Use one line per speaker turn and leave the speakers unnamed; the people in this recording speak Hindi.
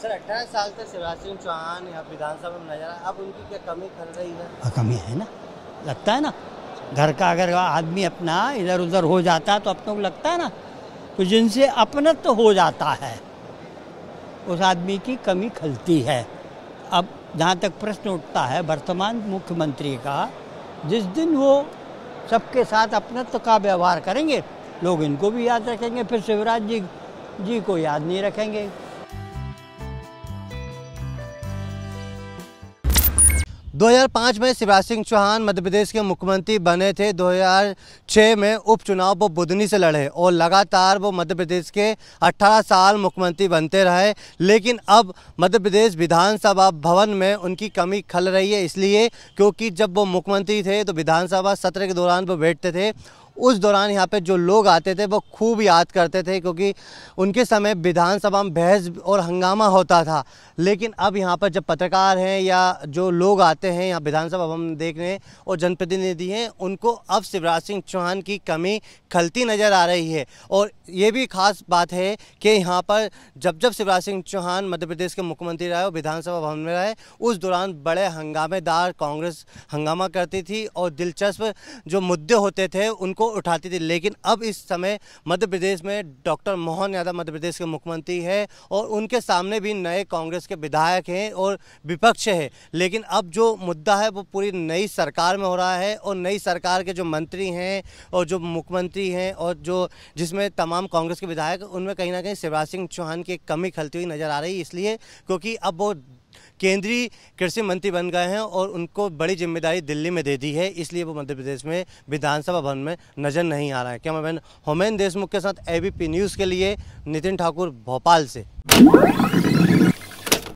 सर अठारह साल से शिवराज सिंह चौहान विधानसभा में नजर अब उनकी क्या कमी कर रही है
हाँ, कमी है ना लगता है ना घर का अगर आदमी अपना इधर उधर हो जाता है तो अपनों को लगता है ना तो जिनसे अपनत तो हो जाता है उस आदमी की कमी खलती है अब जहाँ तक प्रश्न उठता है वर्तमान मुख्यमंत्री का जिस दिन वो सबके साथ अपनत्व तो का व्यवहार करेंगे लोग इनको भी याद रखेंगे फिर शिवराज जी जी को याद नहीं रखेंगे 2005 में शिवराज
सिंह चौहान मध्य प्रदेश के मुख्यमंत्री बने थे 2006 में उपचुनाव वो बुधनी से लड़े और लगातार वो मध्य प्रदेश के 18 साल मुख्यमंत्री बनते रहे लेकिन अब मध्य प्रदेश विधानसभा भवन में उनकी कमी खल रही है इसलिए क्योंकि जब वो मुख्यमंत्री थे तो विधानसभा सत्र के दौरान वो बैठते थे उस दौरान यहाँ पे जो लोग आते थे वो खूब याद करते थे क्योंकि उनके समय विधानसभा में बहस और हंगामा होता था लेकिन अब यहाँ पर जब पत्रकार हैं या जो लोग आते हैं यहाँ विधानसभा भवन देखने और जनप्रतिनिधि हैं उनको अब शिवराज सिंह चौहान की कमी खलती नज़र आ रही है और ये भी खास बात है कि यहाँ पर जब जब शिवराज सिंह चौहान मध्य प्रदेश के मुख्यमंत्री रहे और विधानसभा भवन में रहे उस दौरान बड़े हंगामेदार कांग्रेस हंगामा करती थी और दिलचस्प जो मुद्दे होते थे उनको उठाती थी लेकिन अब इस समय मध्य प्रदेश में डॉक्टर मोहन यादव मध्य प्रदेश के मुख्यमंत्री हैं और उनके सामने भी नए कांग्रेस के विधायक हैं और विपक्ष है लेकिन अब जो मुद्दा है वो पूरी नई सरकार में हो रहा है और नई सरकार के जो मंत्री हैं और जो मुख्यमंत्री हैं और जो जिसमें तमाम कांग्रेस के विधायक उनमें कहीं ना कहीं शिवराज सिंह चौहान की कमी खलती हुई नज़र आ रही है इसलिए क्योंकि अब वो केंद्रीय कृषि मंत्री बन गए हैं और उनको बड़ी जिम्मेदारी दिल्ली में दे दी है इसलिए वो मध्य प्रदेश में विधानसभा भवन में नजर नहीं आ रहा है कैमरामैन होमेन देशमुख के साथ एबीपी न्यूज़ के लिए नितिन ठाकुर भोपाल से